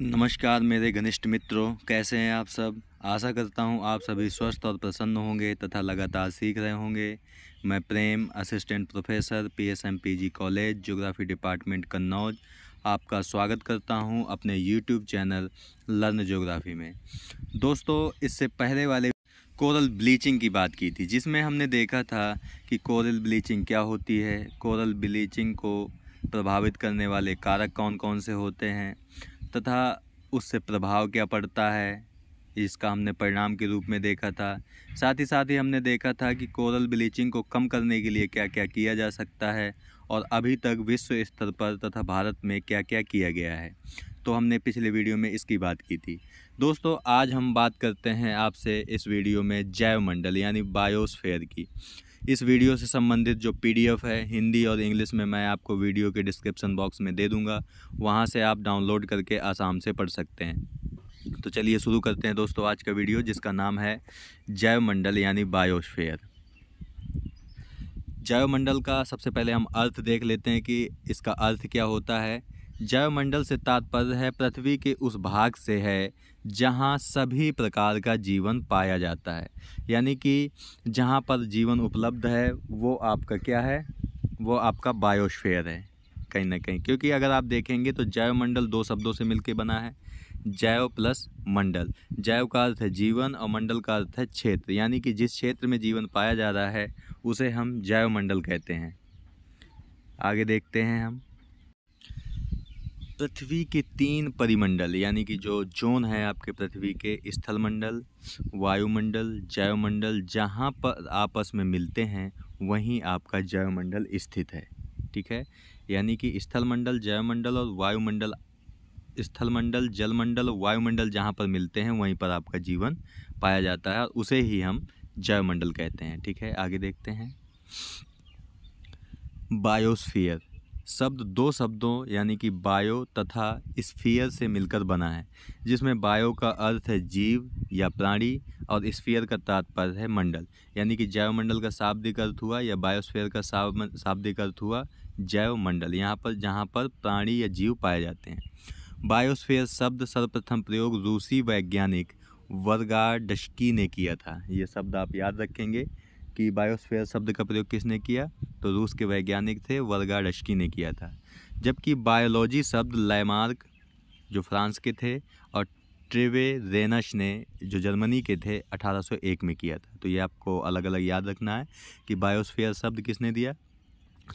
नमस्कार मेरे घनिष्ठ मित्रों कैसे हैं आप सब आशा करता हूं आप सभी स्वस्थ और प्रसन्न होंगे तथा लगातार सीख रहे होंगे मैं Prem assistant professor PSMPG college geography department Kannauj आपका स्वागत करता हूं अपने यूट्यूब चैनल लर्न ज्योग्राफी में दोस्तों इससे पहले वाले कोरल ब्लीचिंग की बात की थी जिसमें हमने देखा था कि कोरल ब्लीचिंग क्या होती है कोरल ब्लीचिंग को प्रभावित करने वाले कारक कौन कौन से होते हैं तथा उससे प्रभाव क्या पड़ता है इसका हमने परिणाम के रूप में देखा था साथ ही साथ ही हमने देखा था कि कोरल ब्लीचिंग को कम करने के लिए क्या क्या किया जा सकता है और अभी तक विश्व स्तर पर तथा भारत में क्या क्या किया गया है तो हमने पिछले वीडियो में इसकी बात की थी दोस्तों आज हम बात करते हैं आपसे इस वीडियो में जैवमंडल यानी बायोस्फेयर की इस वीडियो से संबंधित जो पीडीएफ है हिंदी और इंग्लिश में मैं आपको वीडियो के डिस्क्रिप्शन बॉक्स में दे दूँगा वहाँ से आप डाउनलोड करके आसाम से पढ़ सकते हैं तो चलिए शुरू करते हैं दोस्तों आज का वीडियो जिसका नाम है जैव मंडल यानी बायोस्फेयर जैवमंडल का सबसे पहले हम अर्थ देख लेते हैं कि इसका अर्थ क्या होता है जैवमंडल से तात्पर्य है पृथ्वी के उस भाग से है जहाँ सभी प्रकार का जीवन पाया जाता है यानी कि जहाँ पर जीवन उपलब्ध है वो आपका क्या है वो आपका बायोस्फेयर है कहीं ना कहीं क्योंकि अगर आप देखेंगे तो जैवमंडल दो शब्दों से मिलकर बना है जैव प्लस मंडल जैव का अर्थ है जीवन और मंडल का अर्थ है क्षेत्र यानी कि जिस क्षेत्र में जीवन पाया जा रहा है उसे हम जैवमंडल कहते हैं आगे देखते हैं हम पृथ्वी के तीन परिमंडल यानी कि जो जोन है आपके पृथ्वी के स्थलमंडल वायुमंडल जैवमंडल जहाँ पर आपस में मिलते हैं वहीं आपका जैवमंडल स्थित है ठीक है यानी कि स्थलमंडल जैवमंडल और वायुमंडल स्थलमंडल जलमंडल वायुमंडल जहाँ पर मिलते हैं वहीं पर आपका जीवन पाया जाता है और उसे ही हम जैवमंडल कहते हैं ठीक है आगे देखते हैं बायोस्फीयर शब्द दो शब्दों यानी कि बायो तथा स्फीयर से मिलकर बना है जिसमें बायो का अर्थ है जीव या प्राणी और स्फीयर का तात्पर्य है मंडल यानी कि जैवमंडल का शाब्दिक अर्थ हुआ या बायोस्फीयर का शाब्दिक अर्थ हुआ जैव मंडल यहाँ पर जहाँ पर प्राणी या जीव पाए जाते हैं बायोस्फीयर शब्द सर्वप्रथम प्रयोग रूसी वैज्ञानिक वर्गाडस्की ने किया था ये शब्द आप याद रखेंगे कि बायोस्फेयर शब्द का प्रयोग किसने किया तो रूस के वैज्ञानिक थे वर्गा डश्की ने किया था जबकि बायोलॉजी शब्द लैमार्क जो फ्रांस के थे और ट्रेवे रेनश ने जो जर्मनी के थे 1801 में किया था तो ये आपको अलग अलग याद रखना है कि बायोस्फेयर शब्द किसने दिया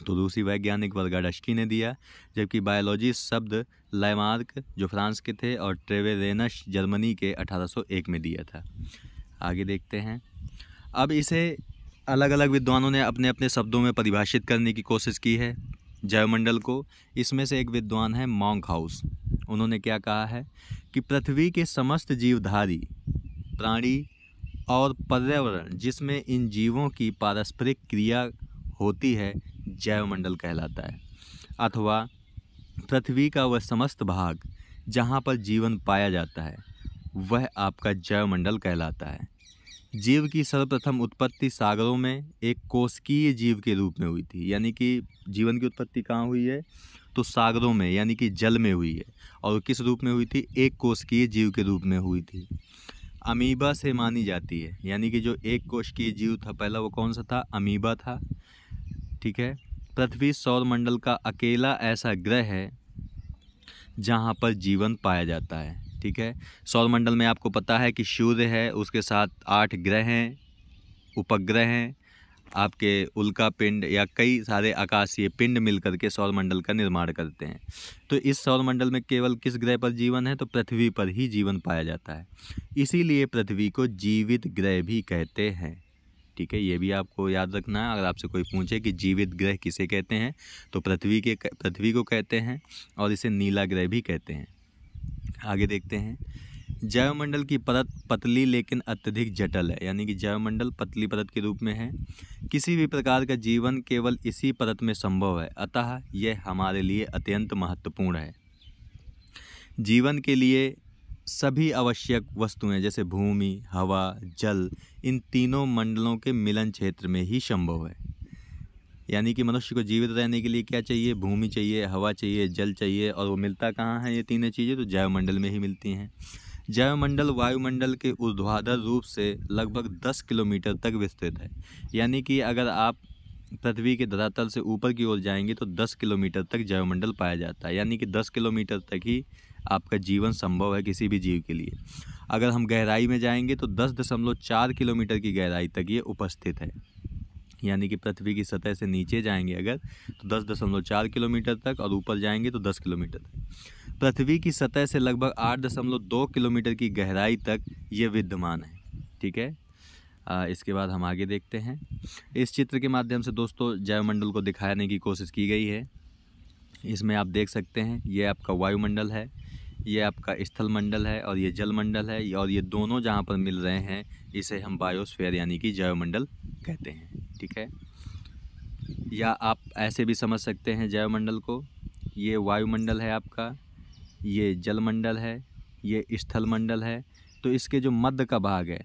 तो रूसी वैज्ञानिक डश्की ने दिया जबकि बायोलॉजी शब्द लैमार्क जो फ्रांस के थे और ट्रेवे रेनश जर्मनी के अठारह में दिया था आगे देखते हैं अब इसे अलग अलग विद्वानों ने अपने अपने शब्दों में परिभाषित करने की कोशिश की है जयमंडल को इसमें से एक विद्वान है मॉन्क हाउस उन्होंने क्या कहा है कि पृथ्वी के समस्त जीवधारी प्राणी और पर्यावरण जिसमें इन जीवों की पारस्परिक क्रिया होती है जैवमंडल कहलाता है अथवा पृथ्वी का वह समस्त भाग जहाँ पर जीवन पाया जाता है वह आपका जैवमंडल कहलाता है जीव की सर्वप्रथम उत्पत्ति सागरों में एक कोशकीय जीव के रूप में हुई थी यानी कि जीवन की उत्पत्ति कहाँ हुई है तो सागरों में यानी कि जल में हुई है और किस रूप में हुई थी एक कोशकीय जीव के रूप में हुई थी अमीबा से मानी जाती है यानी कि जो एक कोशकीय जीव था पहला वो कौन सा था अमीबा था ठीक है पृथ्वी सौरमंडल का अकेला ऐसा ग्रह है जहाँ पर जीवन पाया जाता है ठीक है सौरमंडल में आपको पता है कि सूर्य है उसके साथ आठ ग्रह हैं उपग्रह हैं आपके उल्का पिंड या कई सारे आकाशीय पिंड मिलकर के सौरमंडल का निर्माण करते हैं तो इस सौरमंडल में केवल किस ग्रह पर जीवन है तो पृथ्वी पर ही जीवन पाया जाता है इसीलिए पृथ्वी को जीवित ग्रह भी कहते हैं ठीक है ये भी आपको याद रखना है अगर आपसे कोई पूछे कि जीवित ग्रह किसे कहते हैं तो पृथ्वी के पृथ्वी को कहते हैं और इसे नीला ग्रह भी कहते हैं आगे देखते हैं जैवमंडल की परत पतली लेकिन अत्यधिक जटिल है यानी कि जैवमंडल पतली परत के रूप में है किसी भी प्रकार का जीवन केवल इसी परत में संभव है अतः यह हमारे लिए अत्यंत महत्वपूर्ण है जीवन के लिए सभी आवश्यक वस्तुएं जैसे भूमि हवा जल इन तीनों मंडलों के मिलन क्षेत्र में ही संभव है यानी कि मनुष्य को जीवित रहने के लिए क्या चाहिए भूमि चाहिए हवा चाहिए जल चाहिए और वो मिलता कहाँ है ये तीनों चीज़ें तो जैवमंडल में ही मिलती हैं जैवमंडल वायुमंडल के ऊर्ध्वाधर रूप से लगभग दस किलोमीटर तक विस्तृत है यानी कि अगर आप पृथ्वी के धरातल से ऊपर की ओर जाएंगे तो दस किलोमीटर तक जैवमंडल पाया जाता है यानी कि दस किलोमीटर तक ही आपका जीवन संभव है किसी भी जीव के लिए अगर हम गहराई में जाएंगे तो दस दशमलव चार किलोमीटर की गहराई तक ये उपस्थित है यानी कि पृथ्वी की सतह से नीचे जाएंगे अगर तो दस दशमलव चार किलोमीटर तक और ऊपर जाएंगे तो दस किलोमीटर तक पृथ्वी की सतह से लगभग आठ दशमलव दो किलोमीटर की गहराई तक ये विद्यमान है ठीक है आ, इसके बाद हम आगे देखते हैं इस चित्र के माध्यम से दोस्तों जैवमंडल को दिखाने की कोशिश की गई है इसमें आप देख सकते हैं ये आपका वायुमंडल है ये आपका स्थल मंडल है और ये जल मंडल है और ये दोनों जहाँ पर मिल रहे हैं इसे हम बायोस्फेयर यानी कि जैवमंडल कहते हैं ठीक है या आप ऐसे भी समझ सकते हैं जैवमंडल को ये वायुमंडल है आपका ये जलमंडल है ये स्थलमंडल है तो इसके जो मध्य का भाग है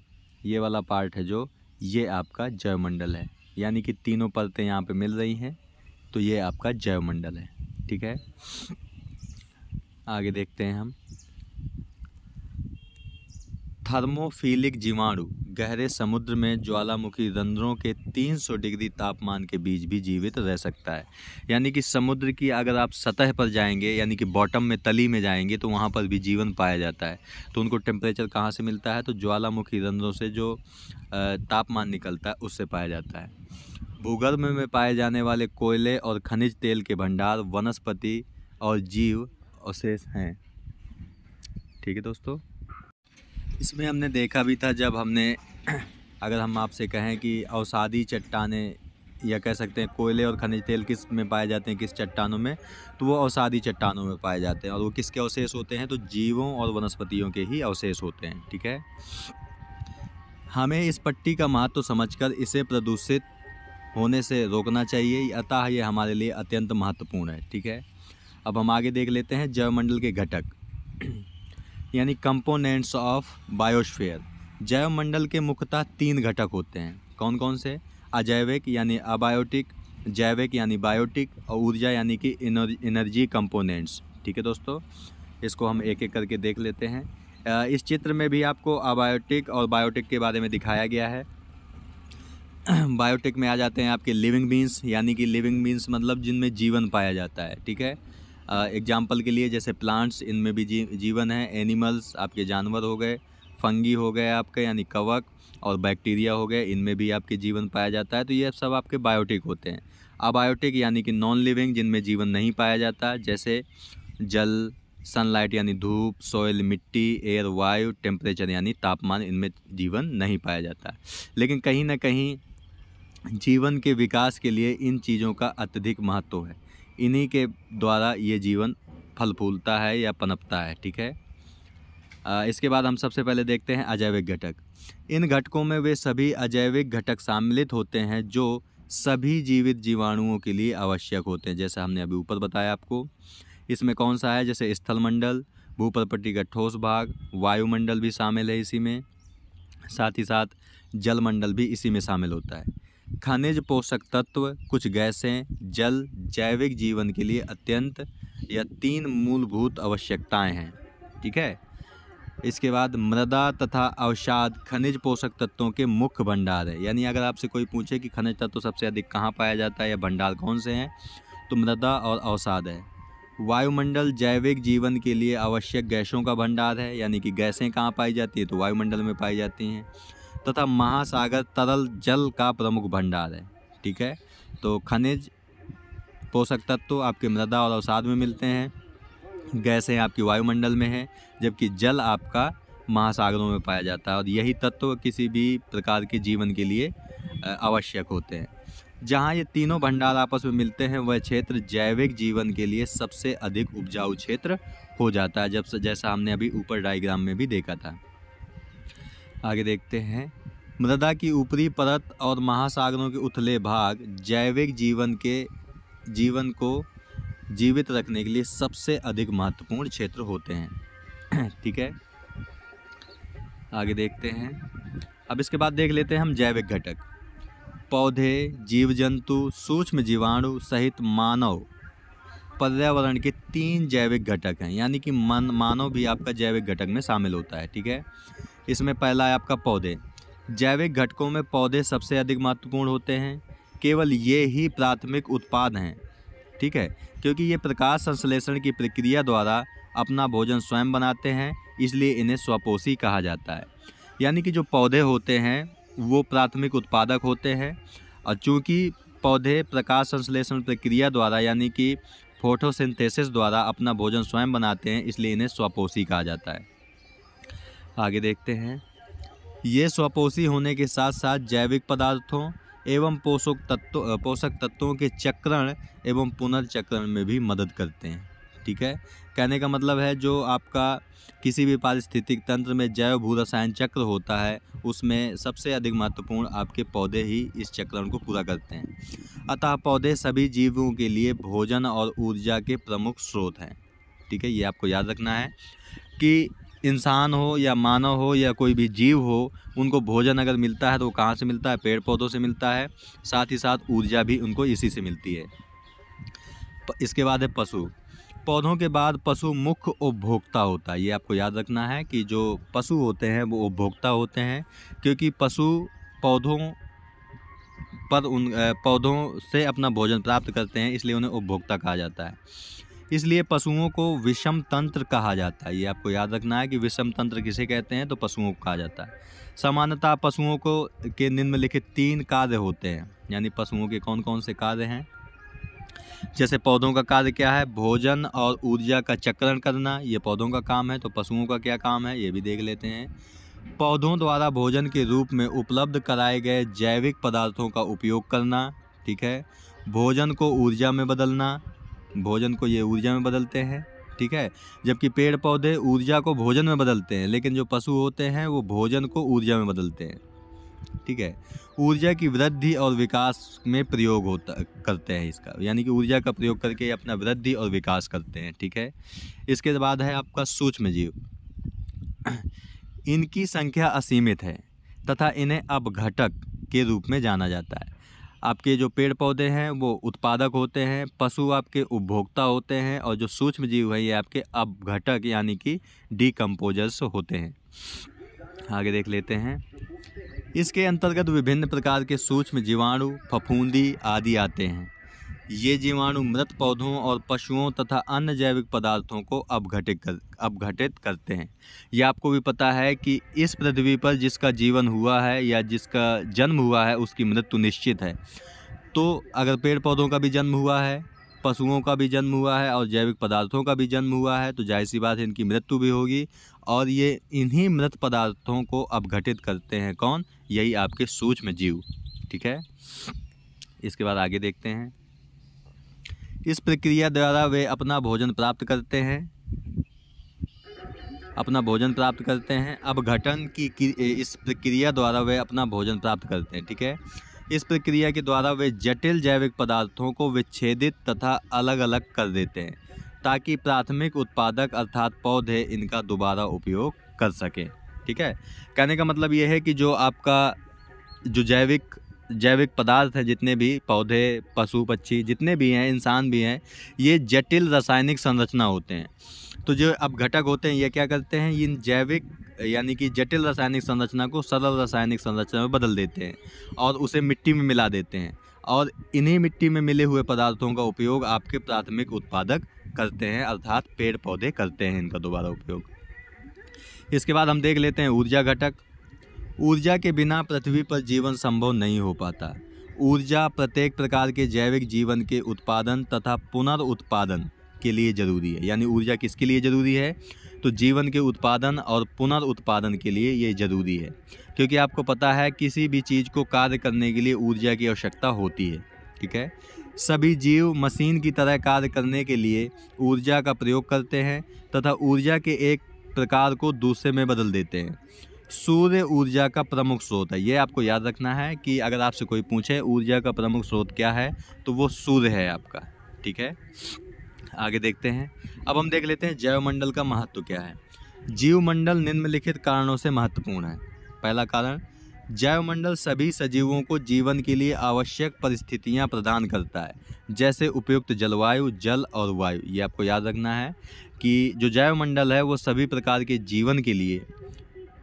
ये वाला पार्ट है जो ये आपका जैवमंडल है यानी कि तीनों परतें यहाँ पे मिल रही हैं तो ये आपका जैवमंडल है ठीक है आगे देखते हैं हम थर्मोफीलिक जीवाणु गहरे समुद्र में ज्वालामुखी रंध्रों के 300 डिग्री तापमान के बीच भी जीवित रह सकता है यानी कि समुद्र की अगर आप सतह पर जाएंगे यानी कि बॉटम में तली में जाएंगे तो वहाँ पर भी जीवन पाया जाता है तो उनको टेम्परेचर कहाँ से मिलता है तो ज्वालामुखी रंध्रों से जो तापमान निकलता है उससे पाया जाता है भूगर्भ में पाए जाने वाले कोयले और खनिज तेल के भंडार वनस्पति और जीव अवशेष हैं ठीक है दोस्तों इसमें हमने देखा भी था जब हमने अगर हम आपसे कहें कि अवसादी चट्टानें या कह सकते हैं कोयले और खनिज तेल किस में पाए जाते हैं किस चट्टानों में तो वो अवसादी चट्टानों में पाए जाते हैं और वो किसके अवशेष होते हैं तो जीवों और वनस्पतियों के ही अवशेष होते हैं ठीक है हमें इस पट्टी का महत्व समझकर इसे प्रदूषित होने से रोकना चाहिए अतः ये हमारे लिए अत्यंत महत्वपूर्ण है ठीक है अब हम आगे देख लेते हैं जलमंडल के घटक यानी कंपोनेंट्स ऑफ बायोस्फीयर जैवमंडल के मुख्यतः तीन घटक होते हैं कौन कौन से अजैविक यानी अबायोटिक जैविक यानी बायोटिक और ऊर्जा यानी कि एनर्जी कंपोनेंट्स ठीक है दोस्तों इसको हम एक एक करके देख लेते हैं इस चित्र में भी आपको अबायोटिक और बायोटिक के बारे में दिखाया गया है बायोटिक में आ जाते हैं आपके लिविंग बीन्स यानी कि लिविंग बीन्स मतलब जिनमें जीवन पाया जाता है ठीक है एग्जाम्पल के लिए जैसे प्लांट्स इनमें भी जी जीवन है एनिमल्स आपके जानवर हो गए फंगी हो गए आपके यानी कवक और बैक्टीरिया हो गए इनमें भी आपके जीवन पाया जाता है तो ये सब आपके बायोटिक होते हैं अबायोटिक यानी कि नॉन लिविंग जिनमें जीवन नहीं पाया जाता जैसे जल सनलाइट यानी धूप सोयल मिट्टी एयर वायु टेम्परेचर यानी तापमान इनमें जीवन नहीं पाया जाता लेकिन कहीं ना कहीं जीवन के विकास के लिए इन चीज़ों का अत्यधिक महत्व है इन्हीं के द्वारा ये जीवन फल फूलता है या पनपता है ठीक है इसके बाद हम सबसे पहले देखते हैं अजैविक घटक इन घटकों में वे सभी अजैविक घटक सम्मिलित होते हैं जो सभी जीवित जीवाणुओं के लिए आवश्यक होते हैं जैसे हमने अभी ऊपर बताया आपको इसमें कौन सा है जैसे स्थलमंडल भूपरपट्टी का ठोस भाग वायुमंडल भी शामिल है इसी में साथ ही साथ जलमंडल भी इसी में शामिल होता है खनिज पोषक तत्व कुछ गैसें जल जैविक जीवन के लिए अत्यंत या तीन मूलभूत आवश्यकताएं हैं ठीक है इसके बाद मृदा तथा अवसाद खनिज पोषक तत्वों के मुख्य भंडार है यानी अगर आपसे कोई पूछे कि खनिज तत्व सबसे अधिक कहाँ पाया जाता है या भंडार कौन से हैं तो मृदा और अवसाद है वायुमंडल जैविक जीवन के लिए आवश्यक गैसों का भंडार है यानी कि गैसें कहाँ पाई जाती है तो वायुमंडल में पाई जाती हैं तथा महासागर तरल जल का प्रमुख भंडार है ठीक है तो खनिज पोषक तत्व आपके मृदा और अवसाद में मिलते हैं गैसें आपकी वायुमंडल में हैं जबकि जल आपका महासागरों में पाया जाता है और यही तत्व किसी भी प्रकार के जीवन के लिए आवश्यक होते हैं जहाँ ये तीनों भंडार आपस में मिलते हैं वह क्षेत्र जैविक जीवन के लिए सबसे अधिक उपजाऊ क्षेत्र हो जाता है जब से जैसा हमने अभी ऊपर डायग्राम में भी देखा था आगे देखते हैं मृदा की ऊपरी परत और महासागरों के उथले भाग जैविक जीवन के जीवन को जीवित रखने के लिए सबसे अधिक महत्वपूर्ण क्षेत्र होते हैं ठीक है आगे देखते हैं अब इसके बाद देख लेते हैं हम जैविक घटक पौधे जीव जंतु सूक्ष्म जीवाणु सहित मानव पर्यावरण के तीन जैविक घटक हैं यानी कि मन मानव भी आपका जैविक घटक में शामिल होता है ठीक है इसमें पहला है आपका पौधे जैविक घटकों में पौधे सबसे अधिक महत्वपूर्ण होते हैं केवल ये ही प्राथमिक उत्पाद हैं ठीक है क्योंकि ये प्रकाश संश्लेषण की प्रक्रिया द्वारा अपना भोजन स्वयं बनाते हैं इसलिए इन्हें स्वपोषी कहा जाता है यानी कि जो पौधे होते हैं वो प्राथमिक उत्पादक होते हैं और चूँकि पौधे प्रकाश संश्लेषण प्रक्रिया द्वारा यानी कि फोटोसिंथेसिस द्वारा अपना भोजन स्वयं बनाते हैं इसलिए इन्हें स्वपोषी कहा जाता है आगे देखते हैं ये स्वपोषी होने के साथ साथ जैविक पदार्थों एवं पोषक तत्व पोषक तत्वों के चक्रण एवं पुनर्चक्रण में भी मदद करते हैं ठीक है कहने का मतलब है जो आपका किसी भी पारिस्थितिक तंत्र में जैव भू रसायन चक्र होता है उसमें सबसे अधिक महत्वपूर्ण आपके पौधे ही इस चक्रण को पूरा करते हैं अतः पौधे सभी जीवों के लिए भोजन और ऊर्जा के प्रमुख स्रोत हैं ठीक है ये आपको याद रखना है कि इंसान हो या मानव हो या कोई भी जीव हो उनको भोजन अगर मिलता है तो वो कहाँ से मिलता है पेड़ पौधों से मिलता है साथ ही साथ ऊर्जा भी उनको इसी से मिलती है इसके बाद है पशु पौधों के बाद पशु मुख्य उपभोक्ता होता है ये आपको याद रखना है कि जो पशु होते हैं वो उपभोक्ता होते हैं क्योंकि पशु पौधों पर उन पौधों से अपना भोजन प्राप्त करते हैं इसलिए उन्हें उपभोक्ता कहा जाता है इसलिए पशुओं को विषम तंत्र कहा जाता है ये आपको याद रखना है कि विषम तंत्र किसे कहते हैं तो पशुओं को कहा जाता है सामान्यतः पशुओं को के निम्नलिखित तीन कार्य होते हैं यानी पशुओं के कौन कौन से कार्य हैं जैसे पौधों का कार्य क्या है भोजन और ऊर्जा का चक्रण करना ये पौधों का काम है तो पशुओं का क्या काम है ये भी देख लेते हैं पौधों द्वारा भोजन के रूप में उपलब्ध कराए गए जैविक पदार्थों का उपयोग करना ठीक है भोजन को ऊर्जा में बदलना भोजन को ये ऊर्जा में बदलते हैं ठीक है जबकि पेड़ पौधे ऊर्जा को भोजन में बदलते हैं लेकिन जो पशु होते हैं वो भोजन को ऊर्जा में बदलते हैं ठीक है ऊर्जा की वृद्धि और विकास में प्रयोग होता करते हैं इसका यानी कि ऊर्जा का प्रयोग करके अपना वृद्धि और विकास करते हैं ठीक है इसके बाद है आपका सूक्ष्म जीव इनकी संख्या असीमित है तथा इन्हें अब घटक के रूप में जाना जाता है आपके जो पेड़ पौधे हैं वो उत्पादक होते हैं पशु आपके उपभोक्ता होते हैं और जो सूक्ष्म जीव है ये आपके अपघटक यानी कि डिकम्पोजर्स होते हैं आगे देख लेते हैं इसके अंतर्गत विभिन्न प्रकार के सूक्ष्म जीवाणु फफूंदी आदि आते हैं ये जीवाणु मृत पौधों और पशुओं तथा अन्य जैविक पदार्थों को अपघटित कर अपघटित करते हैं यह आपको भी पता है कि इस पृथ्वी पर जिसका जीवन हुआ है या जिसका जन्म हुआ है उसकी मृत्यु निश्चित है तो अगर पेड़ पौधों का भी जन्म हुआ है पशुओं का भी जन्म हुआ है और जैविक पदार्थों का भी जन्म हुआ है तो जाहिर सी बात है इनकी मृत्यु भी होगी और ये इन्हीं मृत पदार्थों को अपघटित करते हैं कौन यही आपके सूक्ष्म जीव ठीक है इसके बाद आगे देखते हैं इस प्रक्रिया द्वारा वे अपना भोजन प्राप्त करते हैं अपना भोजन प्राप्त करते हैं अब घटन की इस प्रक्रिया द्वारा वे अपना भोजन प्राप्त करते हैं ठीक है इस प्रक्रिया के द्वारा वे जटिल जैविक पदार्थों को विच्छेदित तथा अलग अलग कर देते हैं ताकि प्राथमिक उत्पादक अर्थात पौधे इनका दोबारा उपयोग कर सकें ठीक है कहने का मतलब ये है कि जो आपका जो जैविक जैविक पदार्थ हैं जितने भी पौधे पशु पक्षी जितने भी हैं इंसान भी हैं ये जटिल रासायनिक संरचना होते हैं तो जो अब घटक होते हैं ये क्या करते हैं इन जैविक यानी कि जटिल रासायनिक संरचना को सरल रासायनिक संरचना में बदल देते हैं और उसे मिट्टी में मिला देते हैं और इन्हीं मिट्टी में मिले हुए पदार्थों का उपयोग आपके प्राथमिक उत्पादक करते हैं अर्थात पेड़ पौधे करते हैं इनका दोबारा उपयोग इसके बाद हम देख लेते हैं ऊर्जा घटक ऊर्जा के बिना पृथ्वी पर जीवन संभव नहीं हो पाता ऊर्जा प्रत्येक प्रकार के जैविक जीवन के उत्पादन तथा पुनर्उत्पादन के लिए ज़रूरी है यानी ऊर्जा किसके लिए ज़रूरी है तो जीवन के उत्पादन और पुनर्उत्पादन के लिए ये ज़रूरी है क्योंकि आपको पता है किसी भी चीज़ को कार्य करने के लिए ऊर्जा की आवश्यकता होती है ठीक है सभी जीव मशीन की तरह कार्य करने के लिए ऊर्जा का प्रयोग करते हैं तथा ऊर्जा के एक प्रकार को दूसरे में बदल देते हैं सूर्य ऊर्जा का प्रमुख स्रोत है ये आपको याद रखना है कि अगर आपसे कोई पूछे ऊर्जा का प्रमुख स्रोत क्या है तो वो सूर्य है आपका ठीक है आगे देखते हैं अब हम देख लेते हैं जैवमंडल का महत्व क्या है जीवमंडल निम्नलिखित कारणों से महत्वपूर्ण है पहला कारण जैवमंडल सभी सजीवों को जीवन के लिए आवश्यक परिस्थितियां प्रदान करता है जैसे उपयुक्त जलवायु जल और वायु ये आपको याद रखना है कि जो जैवमंडल है वो सभी प्रकार के जीवन के लिए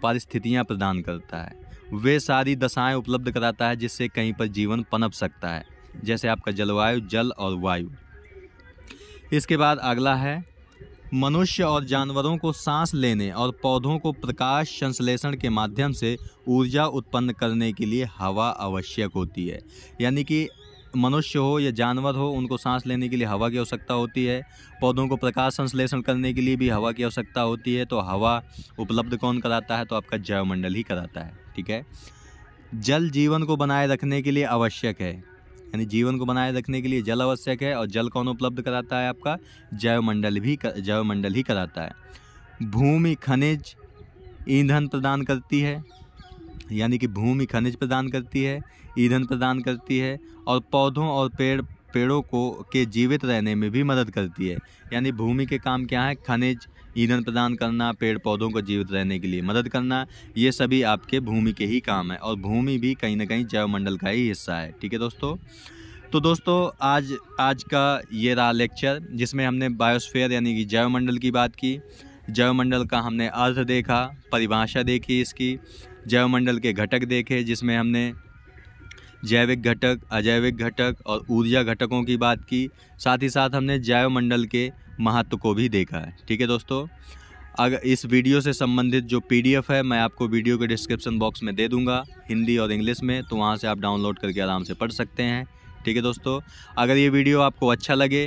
परिस्थितियाँ प्रदान करता है वे सारी दशाएँ उपलब्ध कराता है जिससे कहीं पर जीवन पनप सकता है जैसे आपका जलवायु जल और वायु इसके बाद अगला है मनुष्य और जानवरों को सांस लेने और पौधों को प्रकाश संश्लेषण के माध्यम से ऊर्जा उत्पन्न करने के लिए हवा आवश्यक होती है यानी कि मनुष्य हो या जानवर हो उनको सांस लेने के लिए हवा की आवश्यकता होती है पौधों को प्रकाश संश्लेषण करने के लिए भी हवा की आवश्यकता होती है तो हवा उपलब्ध कौन कराता है तो आपका जैवमंडल ही कराता है ठीक है जल जीवन को बनाए रखने के लिए आवश्यक है यानी जीवन को बनाए रखने के लिए जल आवश्यक है और जल कौन उपलब्ध कराता है आपका जैवमंडल भी जैवमंडल ही कराता है भूमि खनिज ईंधन प्रदान करती है यानी कि भूमि खनिज प्रदान करती है ईंधन प्रदान करती है और पौधों और पेड़ पेड़ों को के जीवित रहने में भी मदद करती है यानी भूमि के काम क्या है खनिज ईंधन प्रदान करना पेड़ पौधों को जीवित रहने के लिए मदद करना ये सभी आपके भूमि के ही काम है और भूमि भी कहीं ना कहीं जैवमंडल का ही हिस्सा है ठीक है दोस्तों तो दोस्तों आज आज का ये रहा लेक्चर जिसमें हमने बायोस्फेयर यानी कि जैवमंडल की बात की जैवमंडल का हमने अर्थ देखा परिभाषा देखी इसकी जैवमंडल के घटक देखे जिसमें हमने जैविक घटक अजैविक घटक और ऊर्जा घटकों की बात की साथ ही साथ हमने जैवमंडल के महत्व को भी देखा है ठीक है दोस्तों अगर इस वीडियो से संबंधित जो पीडीएफ है मैं आपको वीडियो के डिस्क्रिप्शन बॉक्स में दे दूंगा हिंदी और इंग्लिश में तो वहाँ से आप डाउनलोड करके आराम से पढ़ सकते हैं ठीक है दोस्तों अगर ये वीडियो आपको अच्छा लगे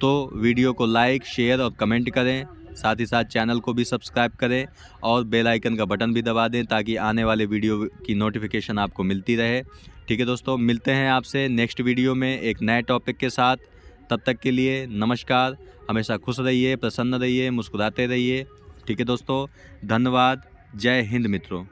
तो वीडियो को लाइक शेयर और कमेंट करें साथ ही साथ चैनल को भी सब्सक्राइब करें और बेल आइकन का बटन भी दबा दें ताकि आने वाले वीडियो की नोटिफिकेशन आपको मिलती रहे ठीक है दोस्तों मिलते हैं आपसे नेक्स्ट वीडियो में एक नए टॉपिक के साथ तब तक के लिए नमस्कार हमेशा खुश रहिए प्रसन्न रहिए मुस्कुराते रहिए ठीक है दोस्तों धन्यवाद जय हिंद मित्रों